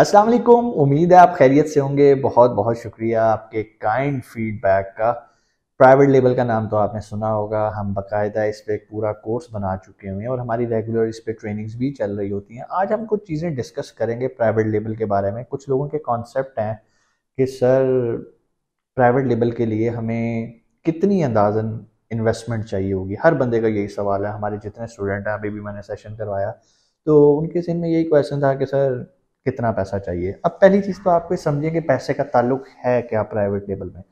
अस्सलाम वालेकुम उम्मीद है आप खैरियत से होंगे बहुत बहुत शुक्रिया आपके काइंड फीडबैक का प्राइवेट लेबल का नाम तो आपने सुना होगा हम बकायदा इस पर पूरा कोर्स बना चुके हुए हैं और हमारी रेगुलर इस पर ट्रेनिंग्स भी चल रही होती हैं आज हम कुछ चीज़ें डिस्कस करेंगे प्राइवेट लेबल के बारे में कुछ लोगों के कॉन्सेप्ट हैं कि सर प्राइवेट लेबल के लिए हमें कितनी अंदाजन इन्वेस्टमेंट चाहिए होगी हर बंदे का यही सवाल है हमारे जितने स्टूडेंट हैं अभी भी मैंने सेशन करवाया तो उनके सिन में यही क्वेश्चन था कि सर कितना पैसा चाहिए अब पहली चीज़ तो आपको समझिए कि पैसे का ताल्लुक है क्या प्राइवेट लेबल में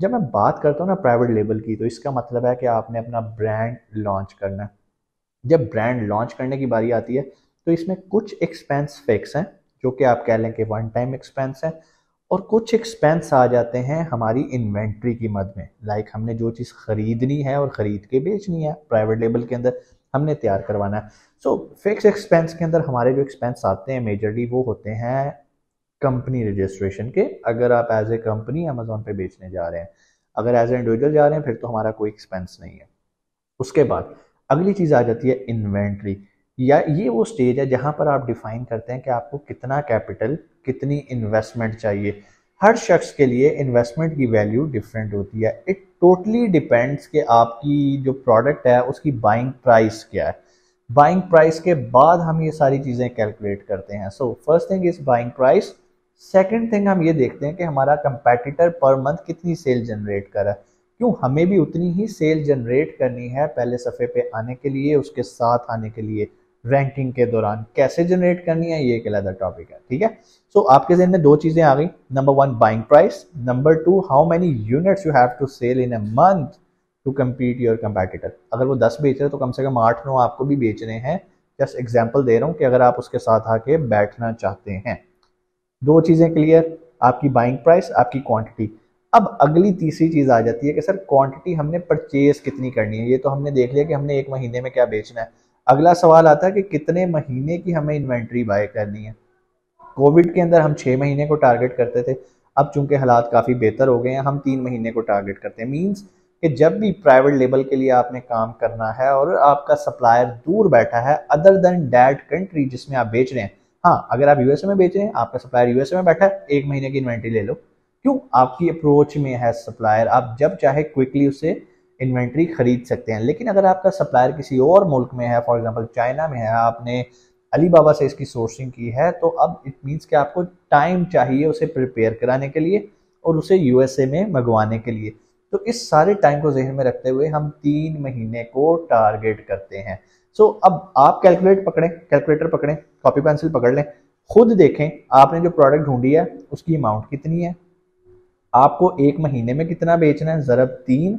जब मैं बात करता हूँ ना प्राइवेट लेबल की तो इसका मतलब है कि आपने अपना ब्रांड लॉन्च करना है जब ब्रांड लॉन्च करने की बारी आती है तो इसमें कुछ एक्सपेंस फिक्स हैं जो कि आप कह लें कि वन टाइम एक्सपेंस हैं और कुछ एक्सपेंस आ जाते हैं हमारी इन्वेंट्री की मद में लाइक हमने जो चीज़ ख़रीदनी है और ख़रीद के बेचनी है प्राइवेट लेबल के अंदर हमने तैयार करवाना है सो फिक्स एक्सपेंस के अंदर हमारे जो एक्सपेंस आते हैं मेजरली वो होते हैं कंपनी रजिस्ट्रेशन के अगर आप एज ए कंपनी अमेजोन पे बेचने जा रहे हैं अगर एज ए इंडिविजुअल जा रहे हैं फिर तो हमारा कोई एक्सपेंस नहीं है उसके बाद अगली चीज़ आ जाती है इन्वेंट्री या ये वो स्टेज है जहाँ पर आप डिफाइन करते हैं कि आपको कितना कैपिटल कितनी इन्वेस्टमेंट चाहिए हर शख्स के लिए इन्वेस्टमेंट की वैल्यू डिफरेंट होती है इट टोटली डिपेंड्स कि आपकी जो प्रोडक्ट है उसकी बाइंग प्राइस क्या है बाइंग प्राइस के बाद हम ये सारी चीज़ें कैलकुलेट करते हैं so first thing is buying price second thing हम ये देखते हैं कि हमारा कंपेटिटर पर मंथ कितनी सेल जनरेट कर रहा है क्यों हमें भी उतनी ही सेल जनरेट करनी है पहले सफ़े पे आने के लिए उसके साथ आने के लिए रैंकिंग के दौरान कैसे जनरेट करनी है ये एक अलग टॉपिक है ठीक है सो so, आपके जहन में दो चीज़ें आ गई number one buying price number two how many units you have to sell in a month to compete your competitor अगर वो दस बेच रहे तो कम से कम आठ नौ आपको भी बेचने हैं जस्ट एग्जाम्पल दे रहा हूँ कि अगर आप उसके साथ आके बैठना चाहते हैं दो चीज़ें क्लियर आपकी बाइंग प्राइस आपकी क्वांटिटी अब अगली तीसरी चीज़ आ जाती है कि सर क्वांटिटी हमने परचेज कितनी करनी है ये तो हमने देख लिया कि हमने एक महीने में क्या बेचना है अगला सवाल आता है कि कितने महीने की हमें इन्वेंट्री बाय करनी है कोविड के अंदर हम छः महीने को टारगेट करते थे अब चूंकि हालात काफ़ी बेहतर हो गए हैं हम तीन महीने को टारगेट करते हैं मीन्स कि जब भी प्राइवेट लेवल के लिए आपने काम करना है और आपका सप्लायर दूर बैठा है अदर देन डैट कंट्री जिसमें आप बेच रहे हैं हाँ अगर आप यूएसए में बेच रहे हैं आपका सप्लायर यूएसए में बैठा है एक महीने की इन्वेंट्री ले लो क्यों आपकी अप्रोच में है सप्लायर आप जब चाहे क्विकली उसे इन्वेंट्री खरीद सकते हैं लेकिन अगर आपका सप्लायर किसी और मुल्क में है फॉर एग्जांपल चाइना में है आपने अली बाबा से इसकी सोर्सिंग की है तो अब इट मीन्स कि आपको टाइम चाहिए उसे प्रिपेयर कराने के लिए और उसे यूएसए में मंगवाने के लिए तो इस सारे टाइम को जहन में रखते हुए हम तीन महीने को टारगेट करते हैं सो so, अब आप कैलकुलेट पकड़ें कैलकुलेटर पकड़ें कॉपी पेंसिल पकड़ लें खुद देखें आपने जो प्रोडक्ट ढूंढी है उसकी अमाउंट कितनी है आपको एक महीने में कितना बेचना है ज़रब तीन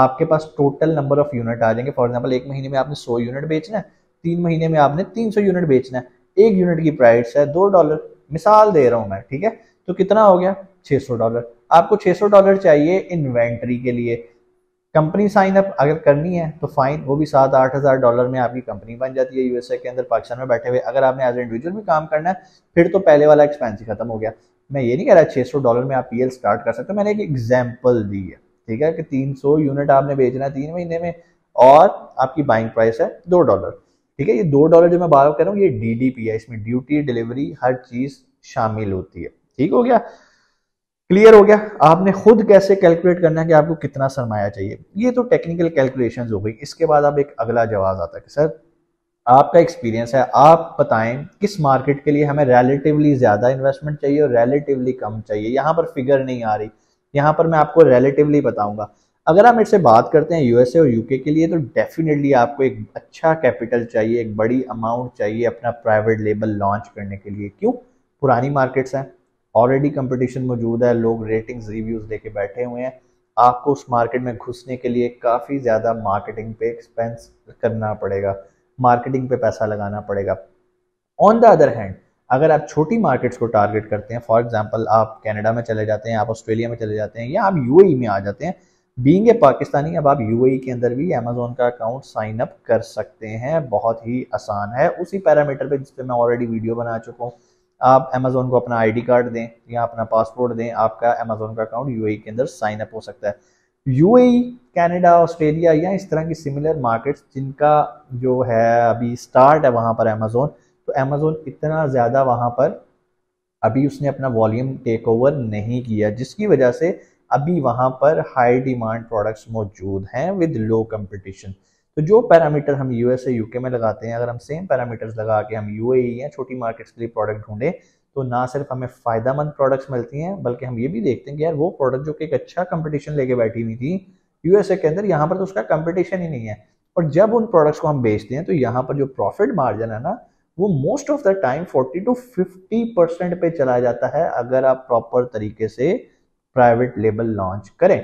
आपके पास टोटल नंबर ऑफ यूनिट आ जाएंगे फॉर एग्जाम्पल एक महीने में आपने सौ यूनिट बेचना है तीन महीने में आपने तीन सौ यूनिट बेचना है एक यूनिट की प्राइस है दो डॉलर मिसाल दे रहा हूं मैं ठीक है तो कितना हो गया सौ डॉलर आपको सौ डॉलर चाहिए इन्वेंट्री के लिए कंपनी साइन अप अगर करनी है तो फाइन वो भी सात आठ हज़ार डॉलर में आपकी कंपनी बन जाती है यूएसए के अंदर पाकिस्तान में बैठे हुए अगर आपने एज इंडिविजुअल भी काम करना है फिर तो पहले वाला एक्सपेंस ही खत्म हो गया मैं ये नहीं कह रहा छह सौ डॉलर में आप पी स्टार्ट कर सकते मैंने एक एग्जाम्पल दी है ठीक है कि 300 यूनिट आपने बेचना है तीन महीने में और आपकी बाइंग प्राइस है दो डॉलर ठीक है ये दो डॉलर जो मैं बार कर रहा हूँ ये डीडीपी है इसमें ड्यूटी डिलीवरी हर चीज शामिल होती है ठीक हो गया क्लियर हो गया आपने खुद कैसे कैलकुलेट करना है कि आपको कितना सरमाया चाहिए ये तो टेक्निकल कैलकुलेशन हो गई इसके बाद आप एक अगला जवाब आता है कि सर आपका एक्सपीरियंस है आप बताएं किस मार्केट के लिए हमें रेलेटिवली ज़्यादा इन्वेस्टमेंट चाहिए और रेलेटिवली कम चाहिए यहां पर फिगर नहीं आ रही यहाँ पर मैं आपको रिलेटिवली बताऊंगा अगर आप इससे बात करते हैं यूएसए और यूके के लिए तो डेफिनेटली आपको एक अच्छा कैपिटल चाहिए एक बड़ी अमाउंट चाहिए अपना प्राइवेट लेबल लॉन्च करने के लिए क्यों पुरानी मार्केट्स हैं ऑलरेडी कंपटीशन मौजूद है लोग रेटिंग्स रिव्यूज लेके बैठे हुए हैं आपको उस मार्केट में घुसने के लिए काफ़ी ज़्यादा मार्केटिंग पे एक्सपेंस करना पड़ेगा मार्केटिंग पे पैसा लगाना पड़ेगा ऑन द अदर हैंड अगर आप छोटी मार्केट्स को टारगेट करते हैं फॉर एग्जाम्पल आप कैनेडा में चले जाते हैं आप ऑस्ट्रेलिया में चले जाते हैं या आप यू में आ जाते हैं बींग ए पाकिस्तानी अब आप यू के अंदर भी अमेजोन का अकाउंट साइन अप कर सकते हैं बहुत ही आसान है उसी पैरामीटर पे जिस मैं ऑलरेडी वीडियो बना चुका हूँ आप अमेजोन को अपना आईडी कार्ड दें या अपना पासपोर्ट दें आपका अमेजोन का अकाउंट यू के अंदर साइन अप हो सकता है यू कनाडा ऑस्ट्रेलिया या इस तरह की सिमिलर मार्केट्स जिनका जो है अभी स्टार्ट है वहाँ पर अमेजोन अमेज़ोन तो इतना ज़्यादा वहाँ पर अभी उसने अपना वॉल्यूम टेक ओवर नहीं किया जिसकी वजह से अभी वहाँ पर हाई डिमांड प्रोडक्ट्स मौजूद हैं विद लो कंपटीशन तो जो पैरामीटर हम यूएसए यूके में लगाते हैं अगर हम सेम पैरामीटर्स लगा के हम यू e या छोटी मार्केट्स के लिए प्रोडक्ट ढूंढें तो ना सिर्फ हमें फायदा मंद प्रोडक्ट्स मिलती हैं बल्कि हम ये भी देखते हैं कि यार वो प्रोडक्ट जो कि एक अच्छा कंपटीशन लेके बैठी हुई थी यूएसए के अंदर यहाँ पर तो उसका कंपटीशन ही नहीं है और जब उन प्रोडक्ट्स को हम बेचते हैं तो यहाँ पर जो प्रॉफिट मार्जिन है ना वो most of the time 40 to 50 percent पे चला जाता है अगर आप प्रॉपर तरीके से प्राइवेट लेबल लॉन्च करें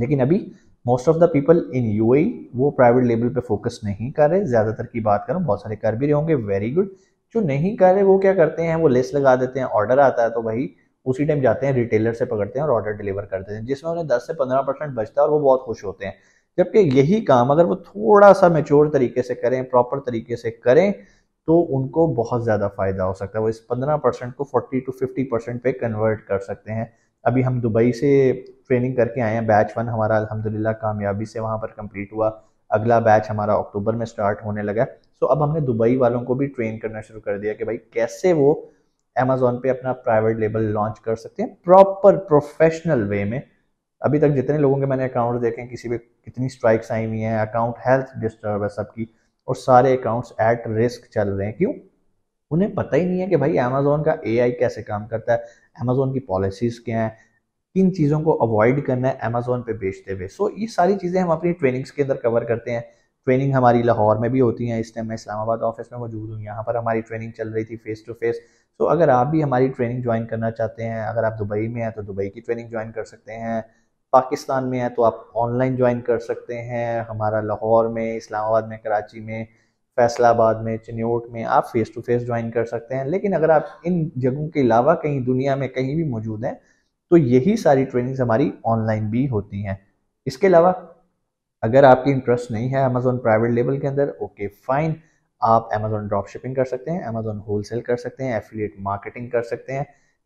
लेकिन अभी most of the people in you वो प्राइवेट लेबल पे फोकस नहीं कर रहे ज़्यादातर की बात करूँ बहुत सारे कर भी रहे होंगे वेरी गुड जो नहीं कर रहे वो क्या करते हैं वो लेस लगा देते हैं ऑर्डर आता है तो भाई उसी टाइम जाते हैं रिटेलर से पकड़ते हैं और ऑर्डर डिलीवर कर देते हैं जिसमें उन्हें 10 से 15 परसेंट बचता है और वो बहुत खुश होते हैं जबकि यही काम अगर वो थोड़ा सा मेच्योर तरीके से करें प्रॉपर तरीके से करें तो उनको बहुत ज़्यादा फ़ायदा हो सकता है वो इस पंद्रह परसेंट को फोर्टी टू फिफ्टी परसेंट पे कन्वर्ट कर सकते हैं अभी हम दुबई से ट्रेनिंग करके आए हैं बैच वन हमारा अलहमदिल्ला कामयाबी से वहाँ पर कंप्लीट हुआ अगला बैच हमारा अक्टूबर में स्टार्ट होने लगा सो अब हमने दुबई वालों को भी ट्रेन करना शुरू कर दिया कि भाई कैसे वो अमेजोन पे अपना प्राइवेट लेबल लॉन्च कर सकते हैं प्रॉपर प्रोफेशनल वे में अभी तक जितने लोगों के मैंने अकाउंट देखे हैं किसी पे कितनी स्ट्राइक्स आई हुई हैं अकाउंट हेल्थ डिस्टर्ब है सबकी और सारे अकाउंट्स एट रिस्क चल रहे हैं क्यों उन्हें पता ही नहीं है कि भाई अमेजोन का एआई कैसे काम करता है अमेजोन की पॉलिसीज़ क्या हैं किन चीज़ों को अवॉइड करना है अमेजोन पे बेचते हुए सो ये सारी चीज़ें हम अपनी ट्रेनिंग्स के अंदर कवर करते हैं ट्रेनिंग हमारी लाहौर में भी होती है इस टाइम मैं इस्लामाबाद ऑफिस में मौजूद हूँ यहाँ पर हमारी ट्रेनिंग चल रही थी फेस टू फेस तो अगर आप भी हमारी ट्रेनिंग ज्वाइन करना चाहते हैं अगर आप दुबई में हैं तो दुबई की ट्रेनिंग ज्वाइन कर सकते हैं पाकिस्तान में है तो आप ऑनलाइन ज्वाइन कर सकते हैं हमारा लाहौर में इस्लामाबाद में कराची में फैसलाबाद में चन्योट में आप फेस टू फेस ज्वाइन कर सकते हैं लेकिन अगर आप इन जगहों के अलावा कहीं दुनिया में कहीं भी मौजूद हैं तो यही सारी ट्रेनिंग्स हमारी ऑनलाइन भी होती हैं इसके अलावा अगर आपकी इंटरेस्ट नहीं है अमेजोन प्राइवेट लेवल के अंदर ओके फाइन आप अमेजोन ड्रॉप शिपिंग कर सकते हैं अमेजोन होलसेल कर सकते हैं एफिलिएट मार्केटिंग कर सकते हैं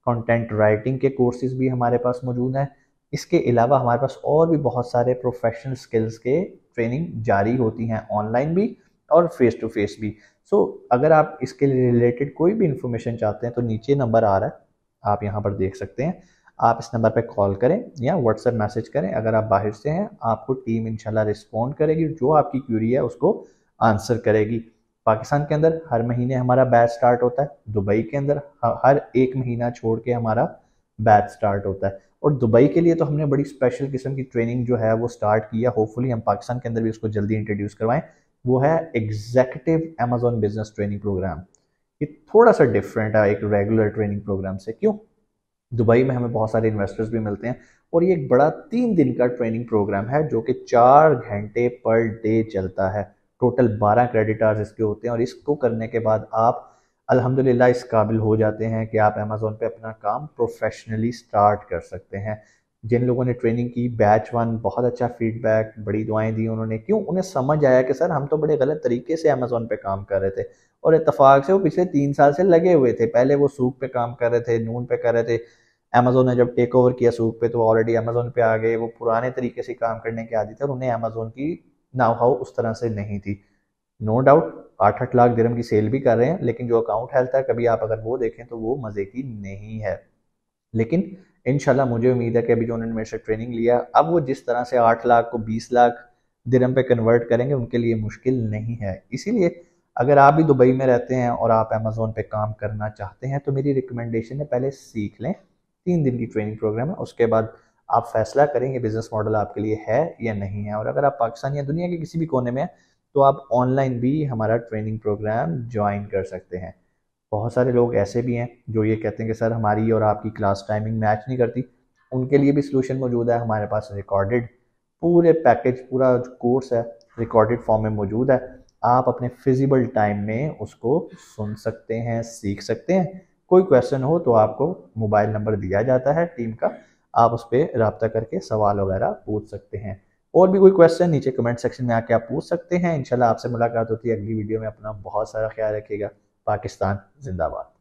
कंटेंट राइटिंग के कोर्सेज भी हमारे पास मौजूद हैं इसके अलावा हमारे पास और भी बहुत सारे प्रोफेशनल स्किल्स के ट्रेनिंग जारी होती हैं ऑनलाइन भी और फेस टू फेस भी सो so, अगर आप इसके रिलेटेड कोई भी इंफॉर्मेशन चाहते हैं तो नीचे नंबर आ रहा है आप यहाँ पर देख सकते हैं आप इस नंबर पर कॉल करें या व्हाट्सएप मैसेज करें अगर आप बाहर से हैं आपको टीम इनशाला रिस्पॉन्ड करेगी जो आपकी क्यूरी है उसको आंसर करेगी पाकिस्तान के अंदर हर महीने हमारा बैच स्टार्ट होता है दुबई के अंदर हर एक महीना छोड़ के हमारा बैच स्टार्ट होता है और दुबई के लिए तो हमने बड़ी स्पेशल किस्म की ट्रेनिंग जो है वो स्टार्ट की है होपफुली हम पाकिस्तान के अंदर भी उसको जल्दी इंट्रोड्यूस करवाएं वो है executive Amazon business training program ये थोड़ा सा डिफरेंट है एक रेगुलर ट्रेनिंग प्रोग्राम से क्यों दुबई में हमें बहुत सारे इन्वेस्टर्स भी मिलते हैं और ये एक बड़ा तीन दिन का ट्रेनिंग प्रोग्राम है जो कि चार घंटे पर डे चलता है टोटल बारह क्रेडिट आर्स इसके होते हैं और इसको करने के बाद आप अल्हम्दुलिल्लाह इस काबिल हो जाते हैं कि आप अमेज़ोन पे अपना काम प्रोफेशनली स्टार्ट कर सकते हैं जिन लोगों ने ट्रेनिंग की बैच वन बहुत अच्छा फीडबैक बड़ी दुआएं दी उन्होंने क्यों उन्हें समझ आया कि सर हम तो बड़े गलत तरीके से अमेज़ोन पे काम कर रहे थे और इतफाक़ से वो पिछले तीन साल से लगे हुए थे पहले वो सूख पे काम कर रहे थे नून पे कर रहे थे अमेज़ोन ने जब टेक ओवर किया सूख पे तो ऑलरेडी अमेज़ोन पे आ गए वो पुराने तरीके से काम करने के आदि थे और उन्हें अमेज़ोन की नाव हाउ उस तरह से नहीं थी नो no डाउट आठ आठ लाख दिरम की सेल भी कर रहे हैं लेकिन जो अकाउंट हेल्थ है कभी आप अगर वो देखें तो वो मज़े की नहीं है लेकिन इनशाला मुझे उम्मीद है कि अभी जो उन्होंने मेरे से ट्रेनिंग लिया अब वो जिस तरह से आठ लाख को बीस लाख दिरम पे कन्वर्ट करेंगे उनके लिए मुश्किल नहीं है इसीलिए अगर आप भी दुबई में रहते हैं और आप अमेज़ोन पे काम करना चाहते हैं तो मेरी रिकमेंडेशन है पहले सीख लें तीन दिन की ट्रेनिंग प्रोग्राम है उसके बाद आप फैसला करें ये बिज़नेस मॉडल आपके लिए है या नहीं है और अगर आप पाकिस्तान या दुनिया के किसी भी कोने में हैं तो आप ऑनलाइन भी हमारा ट्रेनिंग प्रोग्राम ज्वाइन कर सकते हैं बहुत सारे लोग ऐसे भी हैं जो ये कहते हैं कि सर हमारी और आपकी क्लास टाइमिंग मैच नहीं करती उनके लिए भी सोल्यूशन मौजूद है हमारे पास रिकॉर्डेड पूरे पैकेज पूरा कोर्स है रिकॉर्डेड फॉर्म में मौजूद है आप अपने फिजिबल टाइम में उसको सुन सकते हैं सीख सकते हैं कोई क्वेश्चन हो तो आपको मोबाइल नंबर दिया जाता है टीम का आप उस पर रबता करके सवाल वगैरह पूछ सकते हैं और भी कोई क्वेश्चन नीचे कमेंट सेक्शन में आके आप पूछ सकते हैं इंशाल्लाह आपसे मुलाकात होती है अगली वीडियो में अपना बहुत सारा ख्याल रखिएगा पाकिस्तान जिंदाबाद